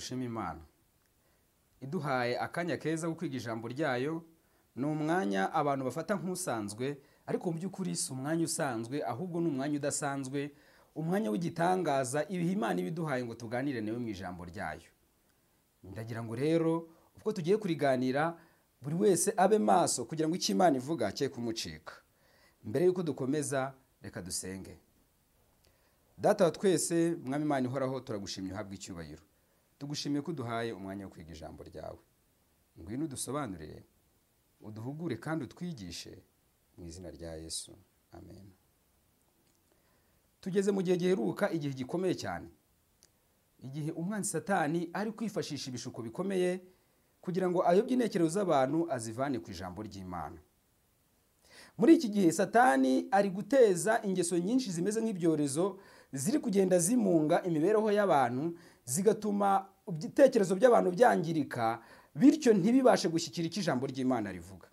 dushima imana iduhaye akanya keza ko kwiga ijambo ryayo ni umwanya abantu bafata nk'usanzwe ariko mu by'ukuri si umwanya usanzwe ahubwo ni umwanya udasanzwe umwanya w'igitangaza ibihe imana ibiduhaye ngo tuganire nawe mu ijambo ryayo ndagira ngo rero uko tugiye kuriganira buri wese abe maso kugira ngo icyo imana ivuga cye kumucika mbere y'uko dukomeza reka dusenge data wa twese mwami imana ihoraho turagushimye uhabwe icyubahiro tugushimiye ko uduhaye umwanya wo kwiga ijambo ryawe ngwino udusobanurire uduhugure kandi utwigishe mu izina rya yesu amen tugeze mu gihe giheruka igihe gikomeye cyane igihe umwanzi satani ari kwifashisha ibishuko bikomeye kugira ngo ayobye intekerezo z'abantu azivane ku ijambo ry'imana muri iki gihe satani ari guteza ingeso nyinshi zimeze nk'ibyorezo ziri kugenda zimunga imibereho y'abantu zigatuma ibitekerezo by'abantu byangirika bityo ntibibashe gushyikira icyo ijambo ry'imana rivuga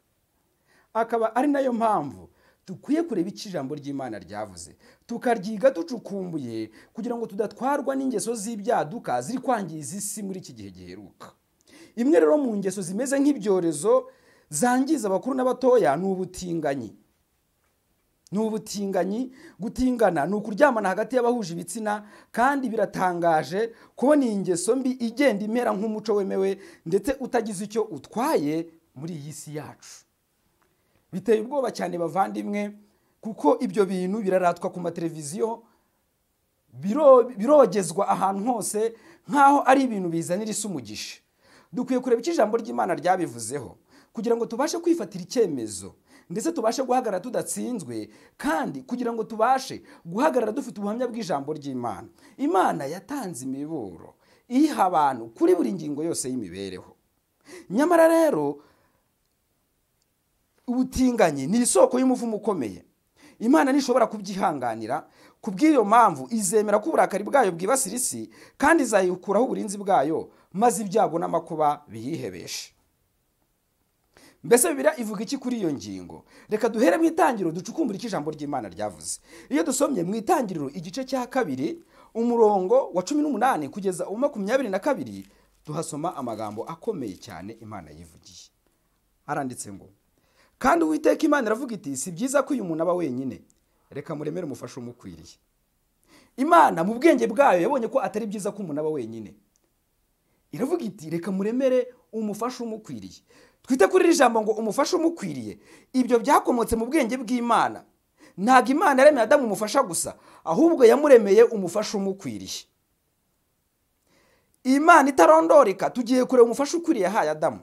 akaba ari nayo mpamvu dukwiye kureba icyo ijambo ry'imana ryavuze tukaryiga ducukumbuye kugira ngo tudatwarwa n'ingeso z'ibyaduka ziri kwangiza isi muri iki gihe giheruka imwe rero mu ngeso zimeze nk'ibyorezo zangiza abakuru n'abatoya ni ubutinganyi ni ubutinganyi gutingana ni ukuryamana hagati y'abahuje ibitsina kandi biratangaje kubona iyi ngeso mbi igenda imera nk'umuco wemewe ndetse utagize icyo utwaye muri iyi si yacu biteye ubwoba cyane bavandimwe kuko ibyo bintu biraratwa ku mateleviziyo birogezwa ahantu hose nk'aho ari ibintu bizanira isi umugisha dukwiye kureba icyo ijambo ry'imana ryabivuzeho kugira ngo tubashe kwifatira icyemezo ndetse tubashe guhagarara tudatsinzwe kandi kugira ngo tubashe guhagarara dufite ubuhamya bw'ijambo ry'imana imana yatanze imiburo iha abantu kuri buri ngingo yose y'imibereho nyamara rero ubutinganyi ni isoko y'umuvumo ukomeye imana ntishobora kubyihanganira ku bw'iyo mpamvu izemera ko uburakari bwayo bwibasira isi kandi izayikuraho uburinzi bwayo maze ibyago n'amakuba biyihebeshe mbese bibiriya ivuga iki kuri iyo ngingo reka duhere mu itangiriro ducukumbure icyo ijambo ry'imana ryavuze iyo dusomye mu itangiriro igice cya kabiri umurongo wa cumi n'umunani kugeza uwa makumyabiri na kabiri tuhasoma amagambo akomeye cyane imana yivugiye haranditse ngo kandi uwiteka imana iravuga iti si byiza ko uyu muntu aba wenyine reka muremere umufasha umukwiriye imana mu bwenge bwayo yabonye ko atari byiza ko umuntu aba wenyine iravuga iti reka muremere umufasha umukwiriye twite kuri iri jambo ngo umufasha umukwiriye ibyo byakomotse mu bwenge bw'imana ntabwo imana yaremeye adamu umufasha gusa ahubwo yamuremeye umufasha umukwiriye imana itarondoreka tugiye kureba umufasha ukwiriye yahaye adamu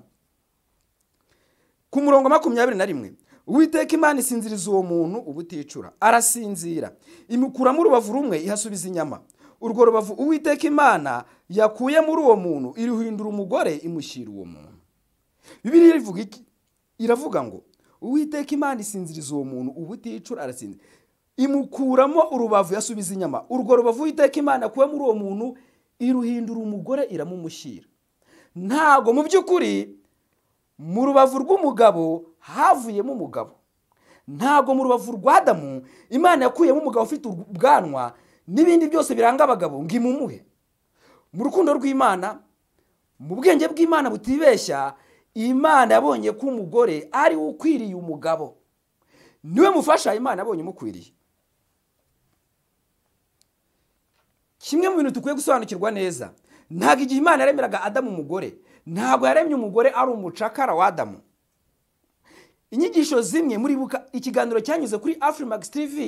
ku murongo makumyabiri na rimwe uwiteka imana isinziriza uwo muntu ubuticura arasinzira imukuramo urubavu rumwe ihasubiza inyama urwo rubavu uwiteka imana yakuye muri uwo muntu irihindura umugore imushyira uwo muntu bibiriya ivuga iki iravuga ngo uwiteka imana isinziriza uwo muntu ubuticura arasinzira imukuramo urubavu yasubiza inyama urwo rubavu uwiteka imana akuwe muri uwo muntu iruhindura umugore iramumushyira ntabwo mu by'ukuri mu rubavu rw'umugabo havuyemo umugabo ntabwo mu rubavu rwa damu imana yakuyemo umugabo ufite ubwanwa n'ibindi byose biranga abagabo ngo imumuhe mu rukundo rw'imana mu bwenge bw'imana butibeshya imana yabonye ko umugore ari we ukwiriye umugabo niwe mufasha imana abonye umukwiriye kimwe mu bintu dukwiye gusobanukirwa neza ntabwo igihe imana yaremeraga adamu umugore ntabwo yaremye umugore ari umucakara wa adamu inyigisho zimwe muri buka ikiganiro cyanyuze kuri afurimakisi tivi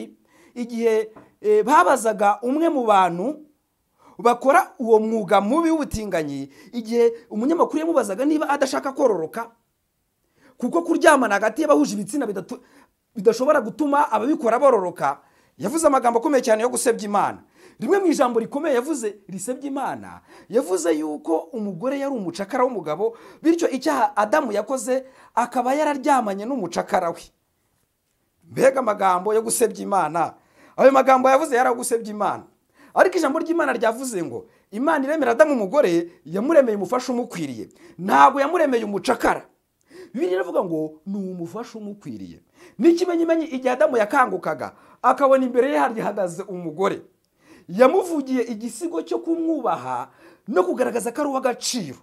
igihe eh, babazaga umwe mu bantu bakora uwo mwuga mubi w'ubutinganyi igihe umunyamakuru yamubazaga niba adashaka kororoka kuko kuryamana hagati y'abahuje ibitsina bidashobora gutuma ababikora bororoka yavuze amagambo akomeye cyane yo gusebya imana rimwe mu ijambo rikomeye yavuze risebya imana yavuze yuko umugore yari umucakara w'umugabo bityo icyaha adamu yakoze akaba yararyamanye n'umucakara we mbega amagambo yo gusebya imana ayo magambo yavuze yari agusebya imana ariko ijambo ry'imana ryavuze ngo imana iremera adamu umugore yamuremeye umufasha umukwiriye ntabwo yamuremeye umucakara biriya iravuga ngo ni umufasha umukwiriye n'ikimenyimenyi igihe adamu yakangukaga akabona imbere ye hahagaze umugore yamuvugiye igisigo cyo kumwubaha no kugaragaza ko ari uw'agaciro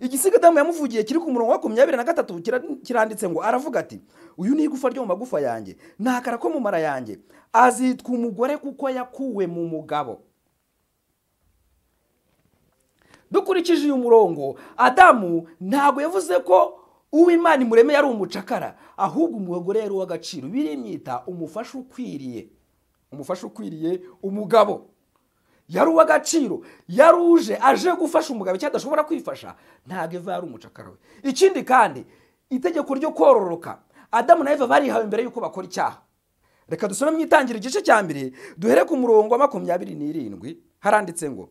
igisigadamu yamuvugiye kiri ku murongo wa makumyabiri na gatatu kiranditse ngo aravuga ati uyu ni igufa ryo mu magufa yanjye ntakara ko mu mara yanjye azitwa umugore kuko yakuwe mu mugabo dukurikije uyu murongo adamu ntabwo yavuze ko uw'imana imureme yari umucakara ahubwo umugore yari uw'agaciro biri imyita umufasha ukwiriye umufasha ukwiriye umugabo yari uw'agaciro yari aje gufasha umugabo icyo adashobora kwifasha ntabwo eva yari umucakara we ikindi kandi itegeko ryo kororoka adamu na eva barihawe mbere y'uko bakora icyaha reka dusome mu itangira igice cya mbere duhere ku murongo wa makumyabiri n'irindwi haranditse ngo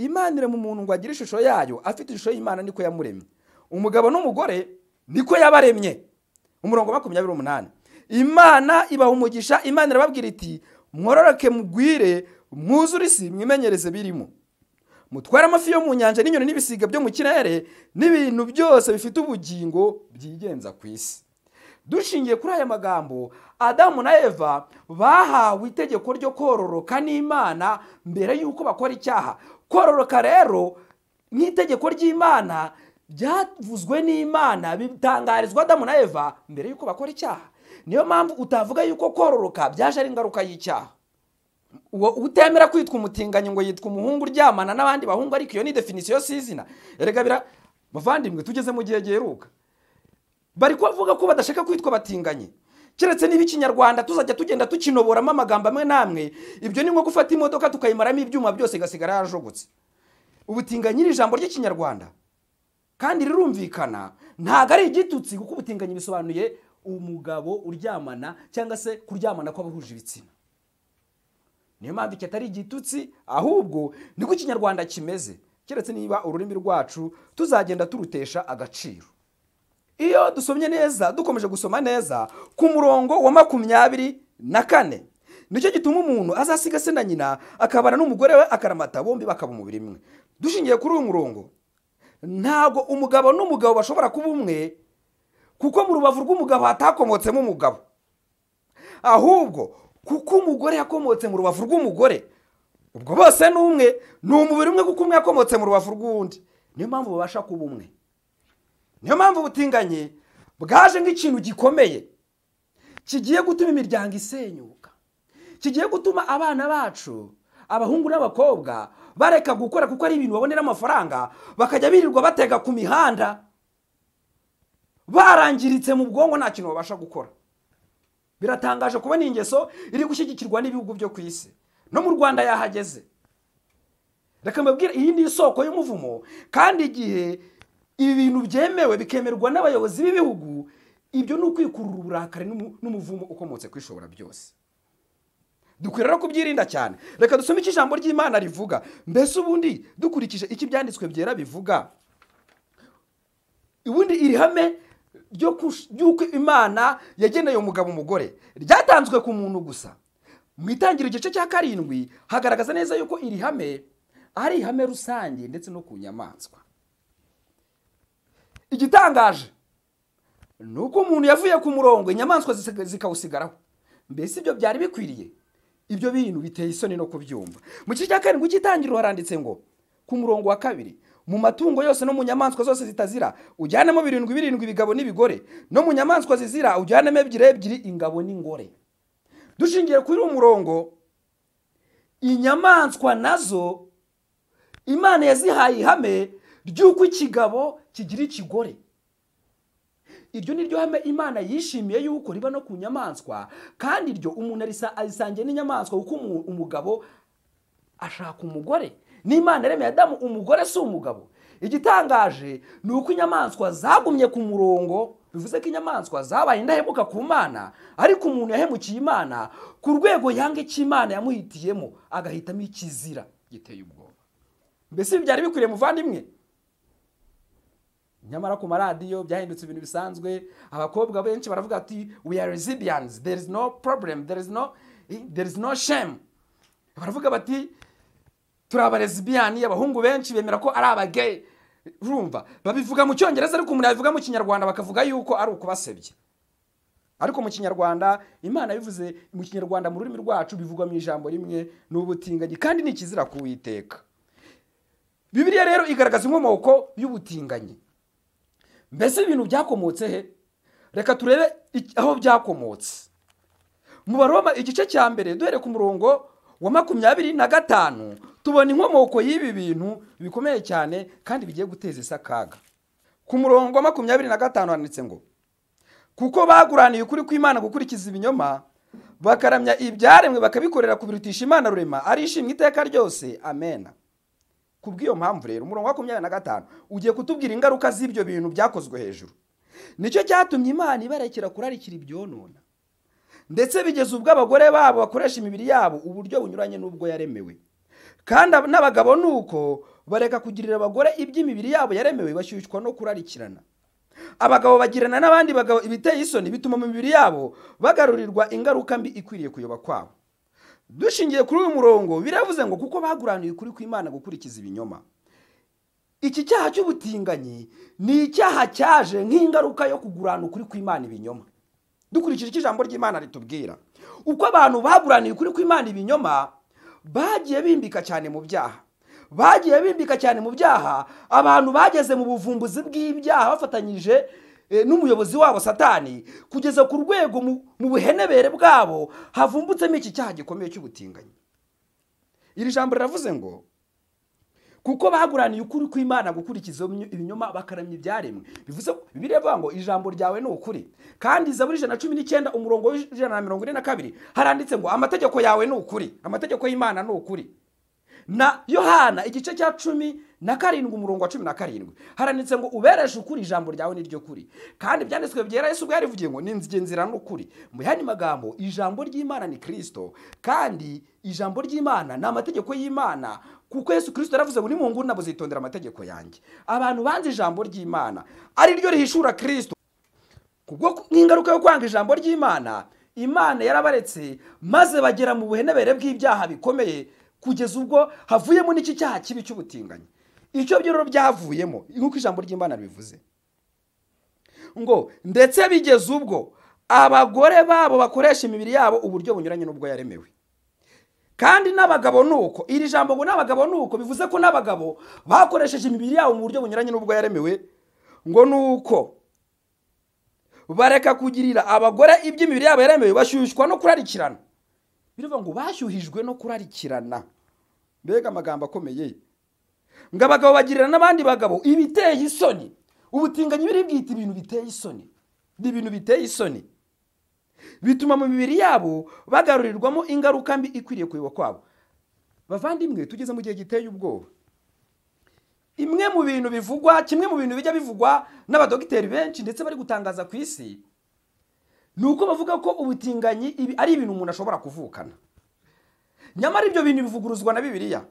Imana mu muntu ngo agire ishusho yayo afite ishusho y'imana niko yamuremye umugabo n'umugore niko yabaremye umurongo wa makumyabiri n'umunani imana ibaha umugisha imana irababwira iti mwororoke mugwire mwuzure isi mwimenyereze birimo mutware amafi yo mu nyanja n'inyoni n'ibisiga byo mu kirere n'ibintu byose bifite ubugingo byigenza ku isi dushingiye kuri aya magambo adamu na eva bahawe itegeko ryo kororoka n'imana mbere y'uko bakora icyaha kororoka rero nk'itegeko ry'imana byavuzwe n'imana bitangarizwa adamu na eva mbere y'uko bakora icyaha niyo mpamvu utavuga yuko kororoka byaje ari ingaruka y'icyaha utemera kwitwa umutinganyi ngo yitwa umuhungu uryamana n'abandi bahungu ariko iyo ni definisiyo sizina erega bira muvandimwe tugeze mu gihe giheruka bari kubavuga ko badashaka kwitwa batinganyi keretse niba ikinyarwanda tuzajya tugenda tukinoboramo amagambo amwe n'amwe ibyo ni nko gufata imodoka tukayimaramo ibyuma byose igasigara yarajogotse ubutinganyi ni ijambo ry'ikinyarwanda kandi rirumvikana ntabwo ari igitutsi kuko ubutinganyi bisobanuye umugabo uryamana cyangwa se kuryamana kw'abahuje ibitsina niyo mpamvu iki atari igitutsi ahubwo niko ikinyarwanda kimeze keretse niba ururimi rwacu tuzagenda turutesha agaciro iyo dusomye neza dukomeje gusoma neza ku murongo wa makumyabiri na kane nicyo gituma umuntu azasiga se na nyina akabana n'umugore we akaramata bombi bakaba umubiri imwe dushingiye kuri uyu murongo ntabwo umugabo n'umugabo bashobora kuba umwe kuko mu rubavu rw'umugabo hatakomotsemo umugabo ahubwo kuko umugore yakomotse mu rubavu rw'umugore ubwo bose ni umwe ni umubiri umwe kuko umwe yakomotse mu rubavu rw'undi niyo mpamvu babasha kuba umwe niyo mpamvu ubutinganye bwaje nk'ikintu gikomeye kigiye gutuma imiryango isenyuka kigiye gutuma abana bacu abahungu n'abakobwa bareka gukora kuko ari ibintu babonera amafaranga bakajya birirwa batega ku mihanda barangiritse mu bwonko nta kintu babasha gukora biratangaje kubona ingeso iri gushyigikirwa n'ibihugu byo ku isi no mu rwanda yahageze reka mbabwire iyi ni isoko y'umuvumo kandi igihe ibi bintu byemewe bikemerwa n'abayobozi b'ibihugu ibyo ni ukwikurura uburakari n'umuvumo ukomotse ku ishobora byose dukwiriye rero kubyirinda cyane reka dusome icyo ijambo ry'imana rivuga mbese ubundi dukurikije icyo ibyanditswe byera bivuga ubundi iri hame yuko imana yageneye umugabo umugore ryatanzwe ku muntu gusa mu itangiriro igice cya karindwi hagaragaza neza yuko iri hame ari ihame rusange ndetse no ku nyamaswa igitangaje ni uko umuntu yavuye ku murongo inyamaswa zikawusigaraho mbese ibyo byari bikwiriye ibyo bintu biteye isoni no kubyumva mu gice cya karindwi cy'itangiriro haranditse ngo ku murongo wa kabiri mu matungo yose no mu nyamaswa zose zitazira ujyanemo birindwi birindwi ibigabo n'ibigore no mu nyamaswa zizira ujyanemo ebyiri ebyiri ingabo n'ingore dushingiye kuri umurongo inyamaswa nazo imana yazihaye ihame ry'uko ikigabo kigira ikigore iryo ni ryo hame imana yishimiye yuko riba no ku nyamaswa kandi iryo umuntu arisangiye n'inyamaswa kuko umugabo ashaka umugore n'imana iremeye adamu umugore si umugabo igitangaje ni uko inyamaswa zagumye ku murongo bivuze ko inyamaswa zabaye indahemuka ku mana ariko umuntu yahemukiye imana ku rwego yanga icyo imana yamuhitiyemo agahitamo ikizira giteye ubwoba mbese ibi byari bikwiriye muvandimwe nyamara ku maradiyo byahindutse ibintu bisanzwe abakobwa benshi baravuga ati we are resilience there is no problem there is no eh, there is no shame baravuga bati turi abarezibiyani abahungu benshi bemera ko ari abageyi rumva babivuga mu cyongereza ariko umuntu yabivuga mu kinyarwanda bakavuga yuko ari ukubasebya ariko mu kinyarwanda imana bivuze mu kinyarwanda mu rurimi rwacu bivugwa mu ijambo rimwe ni ubutinganyi kandi ni ikizira kuwiteka bibiriya rero igaragaza inkomoko y'ubutinganyi mbese ibintu byakomotse he reka turebe aho byakomotse mu baroma igice cya mbere duhere ku murongo wa makumyabiri na gatanu tubona inkomoko y'ibi bintu bikomeye cyane kandi bigiye guteza isi akaga ku murongo wa makumyabiri na gatanu handitse ngo kuko baguraniye ukuri kw'imana gukurikiza ibinyoma bakaramya ibyaremwe bakabikorera kubirutisha imana rurema arishimwe iteka ryose amena ku bw'iyo mpamvu rero umurongo wa makumyabiri na gatanu ugiye kutubwira ingaruka z'ibyo bintu byakozwe hejuru nicyo cyatumye imana ibarekera kurarikira ibyonona ndetse bigeze ubwo abagore babo bakoresha imibiri yabo uburyo bunyuranye n'ubwo yaremewe kandi n'abagabo ni uko bareka kugirira abagore iby'imibiri yabo yaremewe bashyushywa no kurarikirana abagabo bagirana n'abandi bagabo ibiteye isoni bituma mu mibiri yabo bagarurirwa ingaruka mbi ikwiriye kuyoba kwabo dushingiye kuri uyu murongo biravuze ngo kuko baguraniye ukuri kw'imana gukurikiza ibinyoma iki cyaha cy'ubutinganyi ni icyaha cyaje nk'ingaruka yo kugurana ukuri kw'imana ibinyoma dukurikije ijambo ry'imana ritubwira uko abantu baguraniye ukuri kw'imana ibinyoma bagiye bimbika cyane mu byaha bagiye bimbika cyane mu byaha abantu bageze mu buvumbuzi bw'ibyaha bafatanyije eh, n'umuyobozi wabo satani kugeza ku rwego mu buhenebere bwabo havumbutsemo iki cyaha gikomeye cy'ubutinganyi iri jambo riravuze ngo kuko baguraniye ukuri kw'imana gukurikiza ibinyoma bakaramya ibyaremwe bivuze bibiri bivuga ngo ijambo ryawe ni ukuri kandi zaburi ijana na cumi n'icyenda umurongo w'ijana na mirongo ine na kabiri haranditse ngo amategeko yawe ni ukuri amategeko y'imana ni ukuri na yohana igice cya cumi na karindwi umurongo wa cumi na karindwi haranditse ngo ubereje ukuri ijambo ryawe niryo kuri kandi byanditswe byera Yesu ubwo yarivugiye ngo ninzige nzira n'ukuri mu yandi magambo ijambo ry'imana ni kirisito kandi ijambo ry'imana ni amategeko y'imana kuko yesu kirisito yaravuze ngo ni mu nguni amategeko yanjye abantu banze ijambo ry'imana ari ryo rihishura kirisito kubwo nk'ingaruka yo kwanga ijambo ry'imana imana yarabaretse maze bagera mu buhenebere bw'ibyaha bikomeye kugeza ubwo havuyemo n'iki cyaha kibi cy'ubutinganyi icyo byo rero byavuyemo nk'uko ijambo ry'imana bivuze ngo ndetse bigeze ubwo abagore babo bakoresha imibiri yabo uburyo bunyuranye n'ubwo yaremewe kandi n'abagabo ni uko iri jambo ngo n'abagabo ni uko bivuze ko n'abagabo bakoresheje imibiri yabo mu buryo bunyuranye n'ubwo yaremewe ngo ni uko bareka kugirira abagore iby'imibiri yabo yaremewe bashyushywa no kurarikirana bivuga ngo bashyuhijwe no kurarikirana mbega amagambo akomeye ngo abagabo bagirira n'abandi bagabo ibiteye isoni ubutinganyi biri bwita ibintu biteye isoni ni ibintu biteye isoni bituma mu mibiri yabo bagarurirwamo ingaruka mbi ikwiriye kuyoba kwabo bavandimwe tugeze mu gihe giteye ubwoba imwe mu bintu bivugwa kimwe mu bintu bijya bivugwa n'abadogiteri benshi ndetse bari gutangaza ku isi ni uko bavuga ko ubutinganyi ari ibintu umuntu ashobora kuvukana nyamara ibyo bintu bivuguruzwa na bibiliya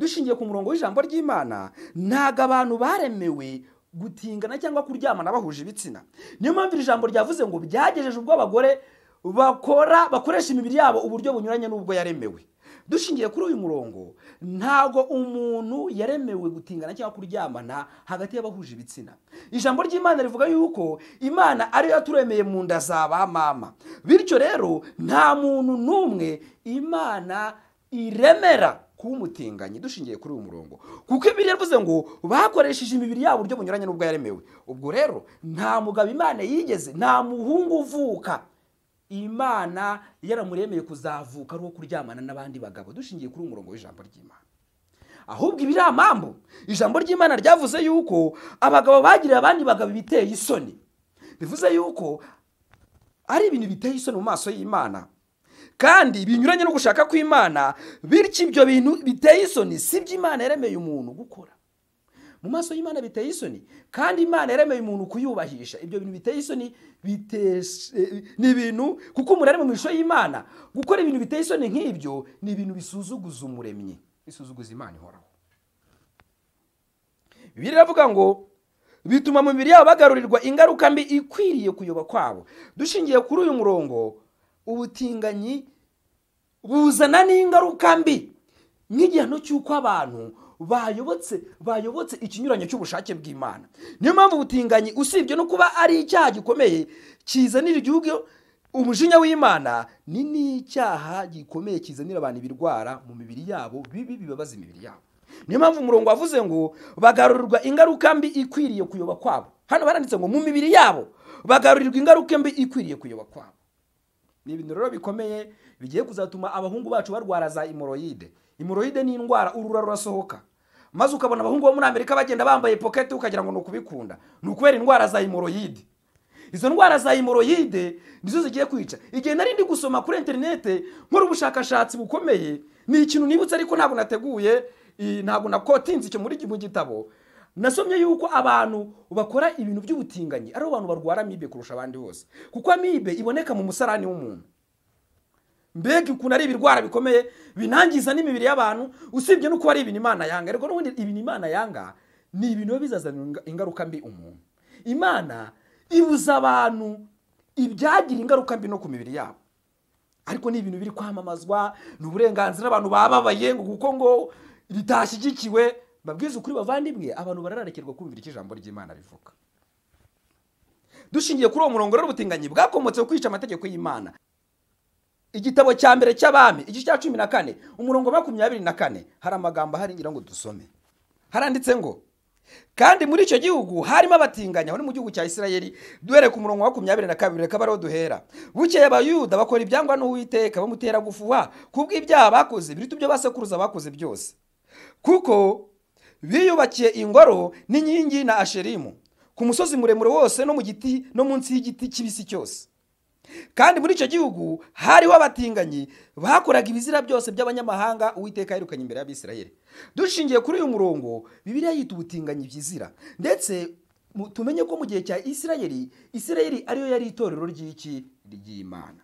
dushingiye ku murongo w'ijambo ry'imana ntabwo abantu baremewe gutingana cyangwa kuryamana bahuje ibitsina niyo mpamvu iri jambo ryavuze ngo byagejeje ubwo abagore bakora bakoresha imibiri yabo uburyo bunyuranye n'ubwo yaremewe dushingiye kuri uyu murongo ntago umuntu yaremewe gutingana cyangwa kuryamana hagati y'abahuje ibitsina ijambo ry'imana rivuga yuko imana ariyo yaturemeye mu nda za ba mama bityo rero nta muntu n'umwe imana iremera kuba umutinganyi dushingiye kuri uyu murongo kuko ibiri yavuze ngo bakoresheje imibiri yabo uburyo bunyuranye n'ubwo yaremewe ubwo rero nta mugabo imana yigeze nta muhungu uvuka imana yaramuremeye kuzavuka ari uwo kuryamana n'abandi bagabo dushingiye kuri umurongo w'ijambo ry'imana ahubwo ibi amambu ijambo ry'imana ryavuze yuko abagabo bagiriye abandi bagabo biteye isoni bivuze yuko ari ibintu biteye isoni mu maso y'imana kandi binyuranye no gushaka kw'imana bityo ibyo bintu biteye isoni si imana yaremeye umuntu gukora mu maso y'imana biteye isoni kandi imana yaremeye umuntu kuyubahisha ibyo bintu biteye isoni ni ibintu kuko umuntu ari mu ishusho y'imana gukora ibintu biteye isoni nk'ibyo ni ibintu bisuzuguza umuremyi bisuzuguza imana ihoraho biravuga ngo bituma mubiri yabo bagarurirwa ingaruka mbi ikwiriye kuyoba kwabo dushingiye kuri uyu murongo ubutinganyi buzana n'ingaruka mbi nk'igihano cy'uko abantu bayobotse bayobotse ikinyuranyo cy'ubushake bw'imana niyo mpamvu ubutinganyi usibye no kuba ari icyaha gikomeye kizanira igihugu umujinya w'imana ni n'icyaha gikomeye kizanira abantu ibirwara mu mibiri yabo bibi bibabaza imibiri yabo niyo mpamvu umurongo wavuze ngo bagarurirwa ingaruka mbi ikwiriye kuyoba kwabo hano baranditse ngo mu mibiri yabo bagarurirwa ingaruka mbi ikwiriye kuyoba kwabo ni ibintu rero bikomeye bigiye kuzatuma abahungu bacu barwara za imoroyide hemoride ni indwara urura rurasohoka maze ukabona abahungu bo muri amerika bagenda bambaye poketi ukagira ngo ni ukubikunda ni ukubera indwara za hemoride izo ndwara za hemoride nizo zigiye kwica igihe nari ndi gusoma kuri interinete nkora ubushakashatsi bukomeye ni ikintu nibutse ariko ntabwo nateguye ntabwo nakotinze icyo muri mu gitabo nasomye yuko abantu bakora ibintu by'ubutinganyi ari abantu barwara amibe kurusha abandi bose kuko amibe iboneka mu musarani w'umuntu mbega ukuntu ari ibirwara bikomeye binangiza n'imibiri y'abantu usibye no kuba ari ibintu imana yanga ariko n'ubundi ibintu imana yanga ni ibintu biba bizazanira ingaruka mbi umuntu imana ibuza abantu ibyagira ingaruka mbi no ku mibiri yabo ariko ni ibintu biri kwamamazwa ni uburenganzira abantu bababaye ngo kuko ngo ritashyigikiwe babwize ukuri bavandimwe abantu barararekerwa kumvira icyo ijambo ry'imana rivuga dushingiye kuri uwo murongo rero ubutinganyi bwakomotse kwica amategeko y'imana igitabo cya mbere cy'abami igice cya cumi na kane umurongo makumyabiri na kane hari amagambo ahari ngira ngo dusome haranditse ngo kandi muri icyo gihugu harimo abatinganya bari mu gihugu cya isirayeli duhere ku murongo wa makumyabiri na kabiri reka bariho duhera bukeye abayuda bakora ibyangwa n'uwiteka bamutera gufuha ku bw'ibyaha bakoze biruta ibyo basekuruza bakoze byose kuko biyubakiye ingoro n'inkingi na asherimu ku musozi muremure wose no mu giti no munsi y'igiti kibisi cyose kandi muri icyo gihugu hariho abatinganyi bakoraga ibizira byose by'abanyamahanga uwiteka yirukanye imbere y'abisirayeli dushingiye kuri uyu murongo bibiriya yita ubutinganyi byizira ndetse tumenye ko mu gihe cya isirayeli isirayeli ariyo yari itorero ry'iki ry'imana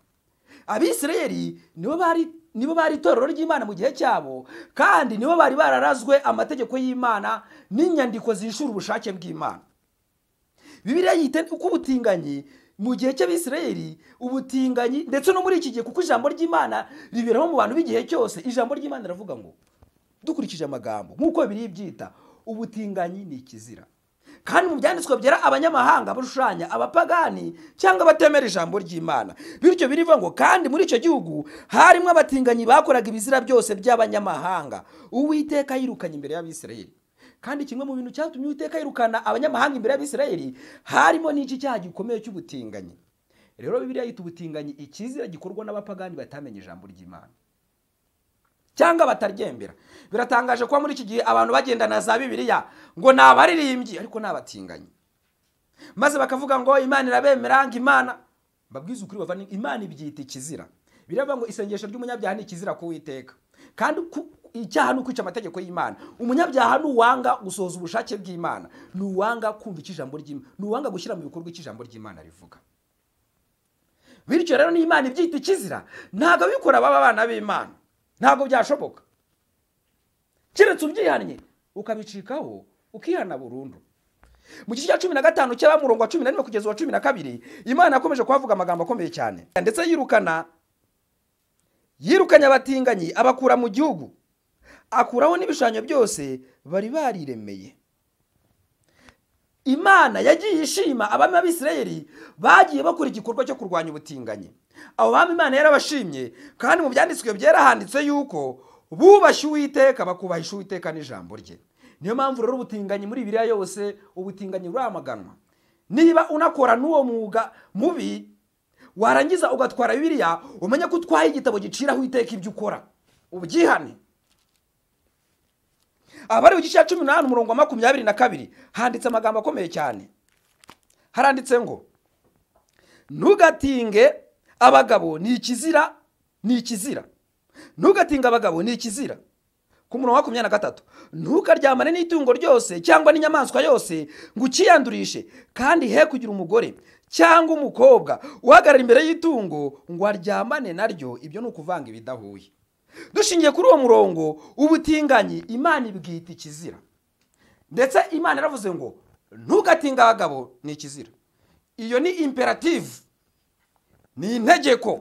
abisirayeli nibo bari nibo bari itorero ry'imana mu gihe cyabo kandi nibo bari bararazwe amategeko y'imana n'inyandiko zishura ubushake bw'imana bibiriya yita uko ubutinganyi mu gihe cy'abisirayeli ubutinganyi ndetse no muri iki gihe kuko ijambo ry'imana riberaho mu bantu b'igihe cyose ijambo ry'imana riravuga ngo dukurikije amagambo nk'uko biri byita ubutinganyi ni ikizira kandi mu byanditswe byera abanyamahanga bashushanya abapagani cyangwa batemera ijambo ry'imana bityo biriva ngo kandi muri icyo gihugu harimo abatinganyi bakoraga ibizira byose by'abanyamahanga uwiteka yirukanye imbere y'abisirayeli kandi kimwe mu bintu cyatumye uwiteka yirukana abanyamahanga imbere y'abisirayeli harimo n'iki cyaha gikomeye cy'ubutinganyi rero bibiriya yita ubutinganyi ikizira gikorwa n'abapagani batamenye ijambo ry'imana cyangwa bataryembera biratangaje kuba muri iki gihe abantu bagendana za bibiriya ngo ni abaririmbyi ariko ni abatinganyi maze bakavuga ngo imana irabemera ngo imana babwize ukuri bava imana ibyita ikizira birava ngo isengesho ry'umunyabyaha ni ikizira ku witeka kandi icyaha ni ukwica amategeko y'imana umunyabyaha ni uwanga gusohoza ubushake bw'imana ni uwanga kumva ijambo ry'imana ni uwanga gushyira mu bikorwa ijambo ry'imana rivuga bityo rero n'imana ibyita ikizira ntabwo abikora baba abana b'imana ntabwo byashoboka keretse ubyihannye ukabicikaho ukihana burundu mu gice cya cumi na gatanu cy'abamurongo wa cumi na rimwe kugeza wa cumi na kabiri imana yakomeje kuhavuga amagambo akomeye cyane ndetse yirukana yirukanye abatinganyi abakura mu gihugu akuraho n'ibishushanyo byose bari bariremeye imana yagiye ishima abami b'abisirayeri bagiye bakora igikorwa cyo kurwanya ubutinganyi abo bami imana yarabashimye kandi mu byanditswe byera handitse yuko bubashye uwiteka bakubahisha uwiteka n'ijambo rye niyo mpamvu rero ubutinganyi muri biriya yose ubutinganyi buramaganwa niba unakora n'uwo mwuga mubi warangiza ugatwara biriya umenye ko utwaye igitabo giciraho iteka ibyo ukora ubyihane abari ku gice cya cumi n'umunani umurongo wa makumyabiri na kabiri handitse amagambo akomeye cyane haranditse ngo ntugatinge abagabo ni ikizira ni ikizira ntugatinge abagabo ni ikizira ku murongo wa makumyabiri na gatatu ntukaryamane n'itungo ryose cyangwa n'inyamaswa yose ngo ukiyandurishe kandi he kugira umugore cyangwa umukobwa uhagarara imbere y'itungo ngo aryamane naryo ibyo ni ukuvanga ibidahuye dushingiye kuri uwo murongo ubutinganyi imana ibwita ikizira ndetse imana yaravuze ngo ntugatinga abagabo ni ikizira iyo ni imperative ni integeko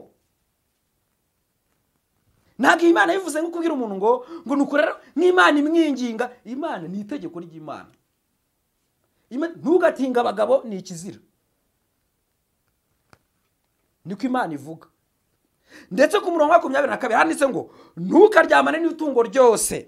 ntabwo imana yivuze nko kubwira umuntu ngo ngo nukorera n'imana imwinginga imana ni itegeko ry'imana ntugatinga abagabo ni ikizira niko imana ivuga ndetse ku murongo wa makumyabiri na kabiri handitse ngo ntukaryamane n'itungo ryose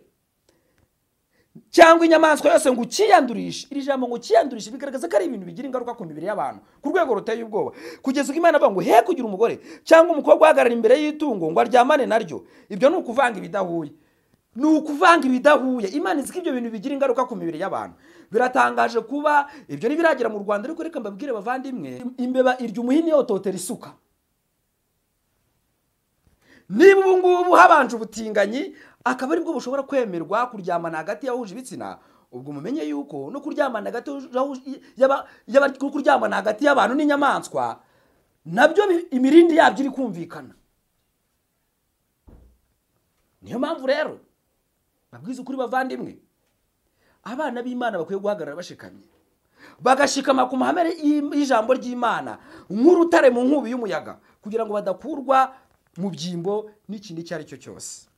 cyangwa inyamaswa yose ngo ukiyandurishe iri jambo ngo ukiyandurishe bigaragaza ko ari ibintu bigira ingaruka ku mibiri y'abantu ku rwego ruteye ubwoba kugeza ubwo imana avuga ngo he kugira umugore cyangwa umukobwa uhagarara imbere y'itungo ngo aryamane naryo ibyo ni ukuvanga ibidahuye ni ukuvanga ibidahuye imana izi ko ibyo bintu bigira ingaruka ku mibiri y'abantu biratangaje kuba ibyo ntibiragera mu rwanda ariko reka mbabwire bavandimwe imbeba irya umuhini yototera isuka niba ubu ngubu habanje ubutinganyi akaba aribwo bushobora kwemerwa kuryamana hagati y'abahuje ibitsina ubwo mumenye yuko no kuryamana hagati kuryamana hagati y'abantu n'inyamaswa nabyo imirindi yabyo iri kumvikana niyo mpamvu rero babwiza ukuri bavandimwe abana b'imana bakwiye guhagarara bashikamye bagashikama ku mahame y'ijambo ry'imana nk'urutare mu nkubi y'umuyaga kugira ngo badakurwa mu byimbo n'ikintu icyo ari cyo cyose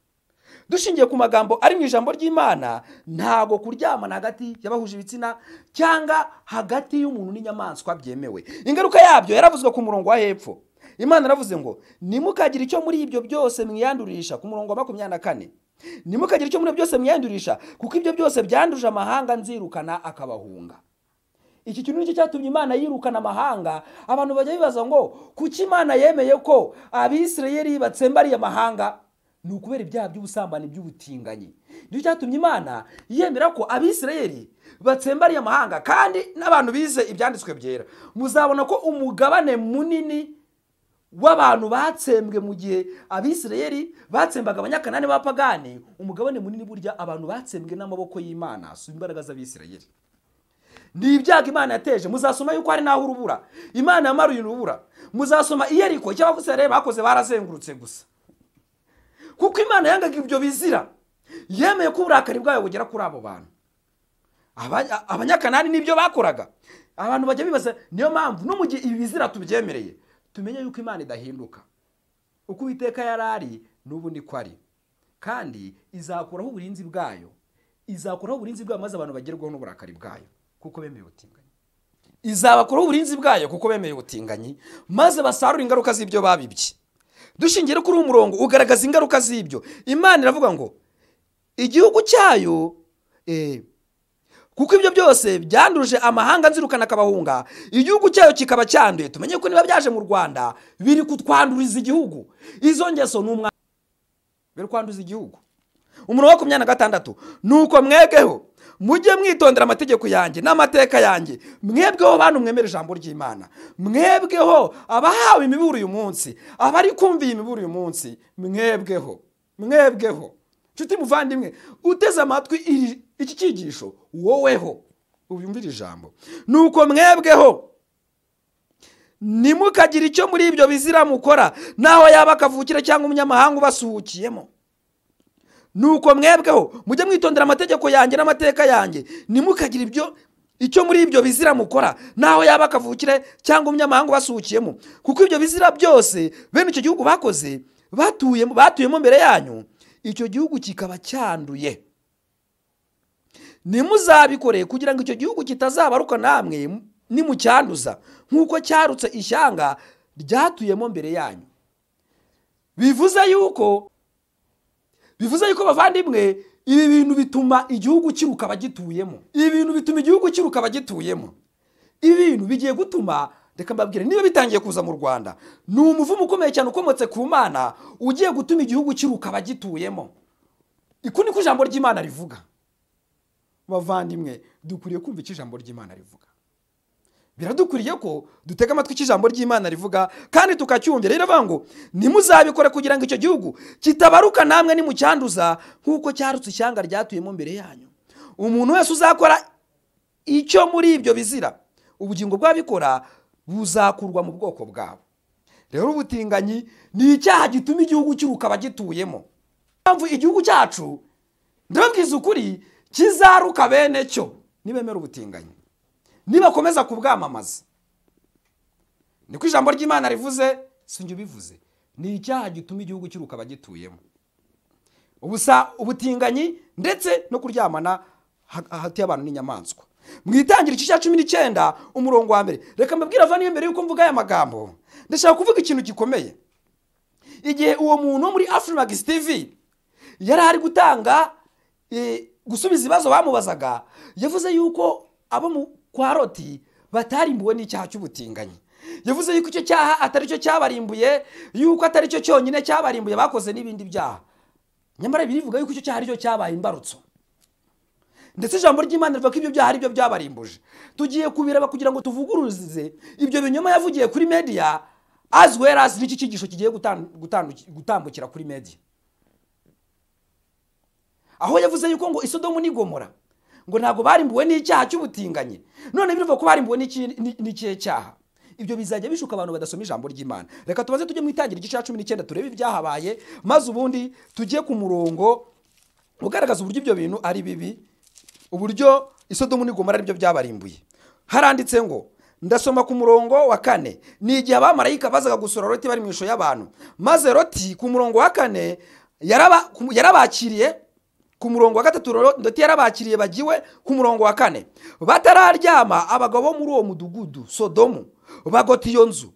dushingiye ku magambo ari mu ijambo ry'imana ntabwo kuryamana hagati y'abahuje ibitsina cyangwa hagati y'umuntu n'inyamaswa byemewe ingaruka yabyo yaravuzwe ku murongo wa hepfo imana yaravuze ngo nimukagire icyo muri ibyo byose mwiyandurisha ku murongo wa makumyabiri na kane nimukagire icyo muri byose mwiyandurisha kuko ibyo byose byanduje amahanga nzirukana akabahunga iki kintu nicyo cyatumye imana yirukana amahanga abantu bajya bibaza ngo kuki imana yemeye ko abisirayeri batsemba ariya mahanga ni ukubera ibyaha by’ubusambane by'ubutinganyi nicyo cyatumye imana yemera ko abisirayeri batsemba ariya kandi n'abantu bize ibyanditswe byera muzabona ko umugabane munini w'abantu batsembwe mu gihe abisirayeri batsembaga abanyakanani b'abapagani umugabane munini burya abantu batsembwe n'amaboko y'imana si imbaraga z'abisirayeri ni ibyago imana yateje muzasoma yuko ari n'aho urubura imana yamaruye urubura muzasoma iyo ariko icyo abakozi bareba bakoze barazengurutse gusa kuko imana yangaga ibyo bizira yemeye ko uburakari bwayo bugera kuri abo bantu abanyakanani nibyo bakoraga abantu bajya bibaza niyo mpamvu no mu gihe ibi bizira tubyemereye tumenye yuko imana idahinduka uko uwiteka yari ari n'ubundi niko ari kandi izakuraho uburinzi bwayo izakuraho uburinzi bwayo maze abantu bagerwaho n'uburakari bwayo kuko bemeye ubutinganyi izabakuraho uburinzi bwayo kuko bemeye ubutinganyi maze basarura ingaruka z'ibyo babibye dushingiye kuri uwo murongo ugaragaza ingaruka z'ibyo imana iravuga ngo igihugu cyayo eh, kuko ibyo byose byanduruje amahanga nzirukana akabahunga igihugu cyayo kikaba cyanduye tumenye ko niba byaje mu rwanda biri kutwanduriza igihugu izo ngeso ni umwanya biri kwanduza igihugu umurongo wa makumyabiri na gatandatu nuko uko mwebweho mujye mwitondera amategeko yanjye n'amateka yanjye mwebweho bantu mwemera ijambo ry'imana mwebweho abahawe imiburo uyu munsi abari kumva iyi uyu munsi mwebweho mwebweho inshuti muvandimwe uteze amatwi iki cyigisho woweho wumvira ijambo nuko mwebweho nimukagire icyo muri ibyo bizira mukora naho yaba akavukira cyangwa umunyamahanga ubasuhukiyemo nuko mwebweho mujye mwitondera amategeko yanjye n'amateka yanjye nimukagire ibyo icyo muri ibyo bizira mukora naho yaba akavukire cyangwa umunyamahanga ubasukiyemo kuko ibyo bizira byose bene icyo gihugu bakoze batuyemo mbere yanyu icyo gihugu kikaba cyanduye nimuzabikoreye kugira ngo icyo gihugu kitazabaruka namwe nimucyanduza nk'uko cyarutse ishyanga ryatuyemo mbere yanyu bivuze yuko bivuze yuko bavandimwe ibi bintu bituma igihugu kiruka gituyemo ibi bintu bituma igihugu kirukaba gituyemo ibi bintu bigiye gutuma reka mbabwire niba bitangiye kuza mu rwanda ni umuvumo ukomeye cyane ukomotse ku mana ugiye gutuma igihugu kiruka gituyemo iku ko ijambo ry'imana rivuga bavandimwe dukwiriye kumva icyo ijambo ry'imana rivuga biradukwiye ko dutega amatwi ijambo ry'imana rivuga kandi tukacyumvira rero ngo nimuzabikore kugira ngo icyo gihugu kitabaruka namwe nimucyanduza nk'uko cyarutse ishyanga ryatuyemo mbere yanyu umuntu wese uzakora icyo muri ibyo bizira ubugingo bw'abikora buzakurwa mu bwoko bwabo rero ubutinganyi ni icyaha gituma igihugu kiruka abagituyemo mpamvu igihugu cyacu ndababwiza ukuri kizaruka bene cyo nibemera ubutinganyi nibakomeza kubwamamaza ko ijambo ry'imana rivuze si ubivuze ni icyaha gituma igihugu kiruka abagituyemo ubusa ubutinganyi ndetse no kuryamana hagati y'abantu n'inyamaswa mu itangira cya cumi n'icyenda umurongo wa mbere reka mbabwira avaniye mbere y'uko mvuga aya magambo ndashaka kuvuga ikintu gikomeye igihe uwo muntu wo muri afurimakisi tivi yari ari gutanga eh, gusubiza ibibazo bamubazaga yavuze yuko abo mu kwa roti batarimbuwe n'icyaha cy'ubutinganyi yavuze yuko icyo cyaha atari cyo cyabarimbuye yuko atari cyo cyonyine cyabarimbuye bakoze n'ibindi byaha nyamara birivuga yuko icyo cyaha ari cyo cyabaye imbarutso ndetse ijambo ry'imana rivuga ko ibyo byaha ari byo byabarimbuje tugiye kubireba kugira ngo tuvuguruze ibyo binyoma yavugiye kuri mediya azi well as n'iki cyigisho kigiye gutambukira kuri mediya aho yavuze yuko ngo isodomu n'igomora ngo ntabwo barimbuwe n'icyaha cy'ubutinganyi none bivuga ko barimbuwe n'ikihe cyaha ibyo bizajya bishuka abantu badasoma ijambo ry'imana reka tubaze tujye mu itangira igice cya cumi n'icyenda turebe ibyahabaye maze ubundi tujye ku murongo ugaragaza uburyo ibyo bintu ari bibi uburyo isodomu n'igomora aribyo byabarimbuye haranditse ngo ndasoma ku murongo wa kane ni igihe abamarayika bazaga gusura roti bari mu ishusho y'abantu maze roti ku murongo wa kane yarabakiriye ku murongo wa gatatu rero ndetse yarabakiriye bagiwe ku murongo wa kane batararyama abagabo bo muri uwo mudugudu sodomu bagota iyo nzu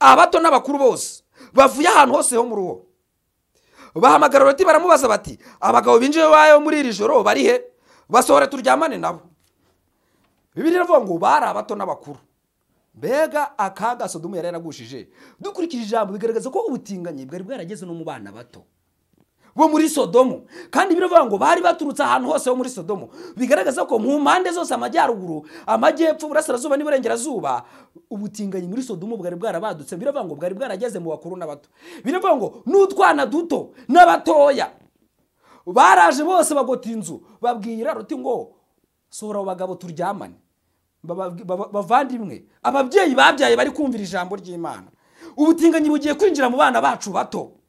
abato n'abakuru bose bavuye ahantu hose ho muri uwo bahamagara uroti baramubaza bati abagabo binjiye iwawe muri iri joro bari he basohore turyamane nabo bibiri iravuga ngo bari abato n'abakuru mbega akaga sodomu yari yaragushije dukurikije ijambo bigaragaza ko ubutinganyi bwari bwarageze no mu bana bato bo muri sodomu kandi biravuga ngo bari baturutse ahantu hose ho muri sodomu bigaragaza ko mu mpande zose amajyaruguru amajyepfo burasirazuba n'iburengerazuba ubutinganyi muri sodomu bwari bwarabadutse biravuga ngo bwari bwarageze mu bakuru n'abato biravuga ngo n'utwana duto n'abatoya baraje bose bagota inzu babwira ruti ngo sohora abo bagabo turyamane bavandimwe ababyeyi babyaye bari kumvira ijambo ry'imana ubutinganyi bugiye kwinjira mu bana bacu bato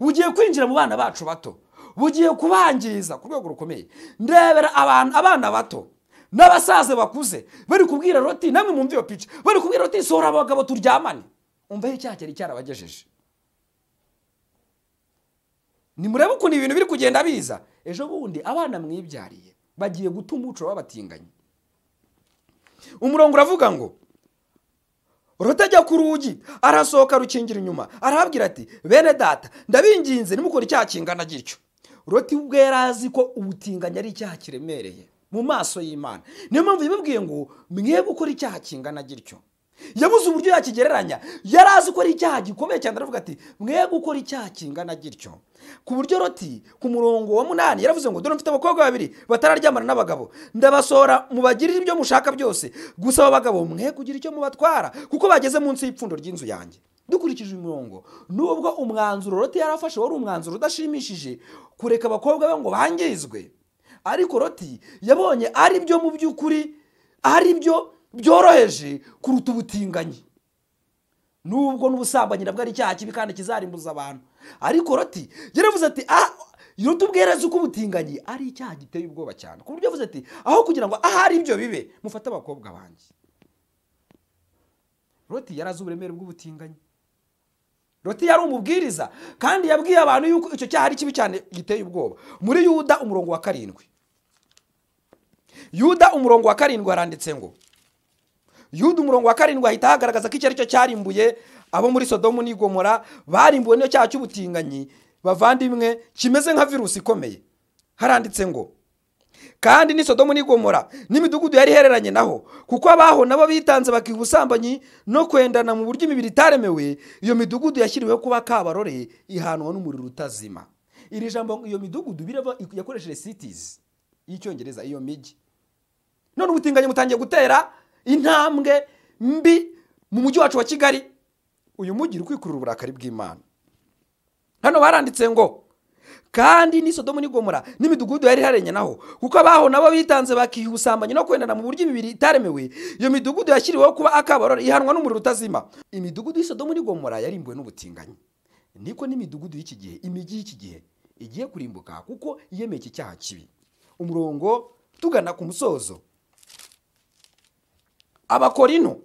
bugiye kwinjira mu bana bacu bato bugiye kubangiza ku rwego rukomeye ndebera abana bato n'abasaza bakuze bari kubwira roti namwe mu iyo pica bari kubwira roti sohora abagabo turyamane umva icyaha cyari cyarabagejeje nimurebe ukuntu ibintu biri kugenda biza ejo bundi abana mwibyariye bagiye gutuma umuco w'abatinganyi umurongo uravuga ngo rutajya ku rugi arasohoka rukingira inyuma arabwira ati bene data ndabinginze nimukore icyaha kingana gityo ruti ubwo yari azi ko ubutinganyi ari icyaha kiremereye mu maso y'imana niyo mpamvu yababwiye ngo mwe gukora icyaha kingana gityo yabuze uburyo yakigereranya yari azi ko ari icyaha gikomeye cyane aravuga ati mwe gukora icyaha kingana gityo ku buryo roti ku murongo wa munani yaravuze ngo dore mfite abakobwa babiri batararyamana n'abagabo ndabasohora mubagirire ibyo mushaka byose gusa abagabo bagabo mwe kugira icyo mubatwara kuko bageze munsi y'ipfundo ry'inzu yanjye dukurikije umurongo nubwo umwanzuro roti yarafashe wari umwanzuro udashimishije kureka abakobwa be ngo bangizwe ariko roti yabonye ari byo mu by'ukuri ari byo byoroheje kuruta ubutinganyi nubwo n'ubusambanyi nabwo ari icyaha kibi kandi kizarimbuza abantu ariko roti yaravuze ati ah, iyo tubwereze uko ubutinganyi ari icyaha giteye ubwoba cyane ku buryo yavuze ati aho kugira ngo ahari ibyo bibe mufate abakobwa banjye roti yarazi uburemere bw'ubutinganyi roti yari umubwiriza kandi yabwiye abantu yuko icyo cyaha ari kibi cyane giteye ubwoba muri yuda umurongo wa karindwi yuda umurongo wa karindwi waranditse ngo yuda umurongo wa karindwi ahita ahagaragaza ko icyo ari cyo cyarimbuye abo muri sodomu n'igomora barimbuwe n'iyo cyaha cy'ubutinganyi bavandimwe kimeze nka virusi ikomeye haranditse ngo kandi ni sodomu n'igomora n'imidugudu yari ihereranye naho kuko abaho nabo bitanze bakiha ubusambanyi no kwendana mu buryo imibiri itaremewe iyo midugudu yashyiriweho kuba kabarore ihanwa n'umuriro utazima iri jambo iyo midugudu birava yakoresheje sitizi y'icyongereza iyo mijyi none ubutinganyi butangiye gutera intambwe mbi mu mujyi wacu wa kigali uyu mujyi uri kwikurura uburakari bw'imana hano baranditse ngo kandi n'isodomo n'igomora n'imidugudu yari iharenye naho kuko abaho nabo bitanze bakihusambanyi no kwendana mu buryo imibiri itaremewe iyo midugudu yashyiriweho kuba akabarora ihanwa n'umuriro utazima imidugudu y'isodomo n'igomora yarimbuwe n'ubutinganyi niko n'imidugudu y'iki gihe imijyi y'iki gihe igiye kurimbuka kuko yemeye iki cyaha kibi umurongo tugana ku musozo abakorino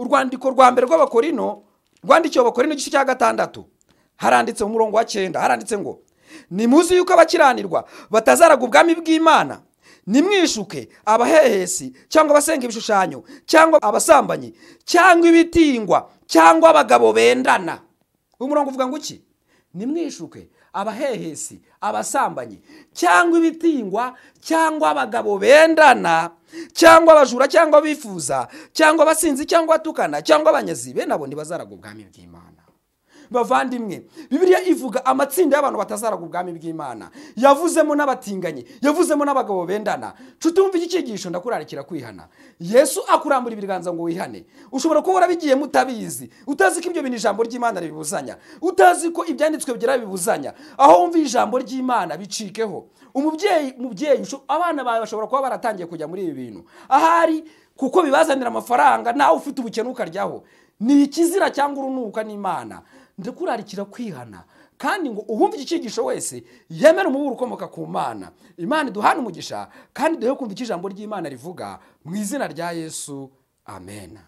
urwandiko rwa mbere rw'abakorino rwandikiwe abakorino igice cya gatandatu haranditse umurongo wa cyenda haranditse ngo nimuzi yuko abakiranirwa batazaraga ubwami bw'imana nimwishuke abahehesi cyangwa abasenga ibishushanyo cyangwa abasambanyi cyangwa ibitingwa cyangwa abagabo bendana umurongo uvuga ngo iki nimwishuke abahehesi abasambanyi cyangwa ibitingwa cyangwa abagabo bendana cyangwa abajura cyangwa abifuza cyangwa abasinzi cyangwa abatukana cyangwa abanyazi bene abo ntibazaraga ubwami bavandimwe bibiriya ivuga amatsinda y'abantu batazaraga ubwami bw'imana yavuzemo n'abatinganyi yavuzemo n'abagabo bendana nshuti iki ndakurarikira kwihana yesu akurambura ibiganza ngo wihane ushobora kuba warabigiye mutabizi utazi ko ibyo bintu ijambo ry'imana ribibuzanya utazi ko ibyanditswe byera bibuzanya aho wumva ijambo ry'imana bicikeho umubyeyi mubyeyi abana bawe bashobora kuba baratangiye kujya muri ibi bintu ahari kuko bibazanira amafaranga nawe ufite ubukene ukaryaho ni ikizira cyangwa urunuka n'imana ndakurarikira kwihana kandi ngo uwumve iki wese yemere umuburo ukomoka ku mana imana iduhane umugisha kandi duhe kumva icyo ijambo ry'imana rivuga mu izina rya yesu amena